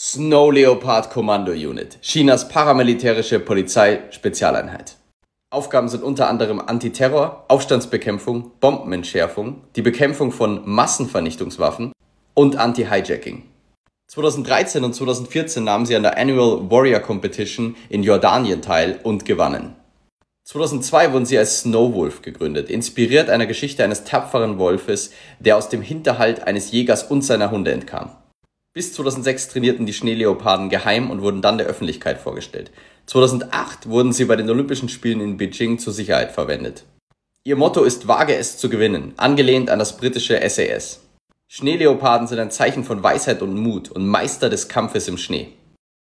Snow Leopard Kommando Unit, Chinas paramilitärische Polizeispezialeinheit. Aufgaben sind unter anderem Antiterror, Aufstandsbekämpfung, Bombenentschärfung, die Bekämpfung von Massenvernichtungswaffen und Anti-Hijacking. 2013 und 2014 nahmen sie an der Annual Warrior Competition in Jordanien teil und gewannen. 2002 wurden sie als Snowwolf gegründet, inspiriert einer Geschichte eines tapferen Wolfes, der aus dem Hinterhalt eines Jägers und seiner Hunde entkam. Bis 2006 trainierten die Schneeleoparden geheim und wurden dann der Öffentlichkeit vorgestellt. 2008 wurden sie bei den Olympischen Spielen in Beijing zur Sicherheit verwendet. Ihr Motto ist Wage es zu gewinnen, angelehnt an das britische SAS. Schneeleoparden sind ein Zeichen von Weisheit und Mut und Meister des Kampfes im Schnee.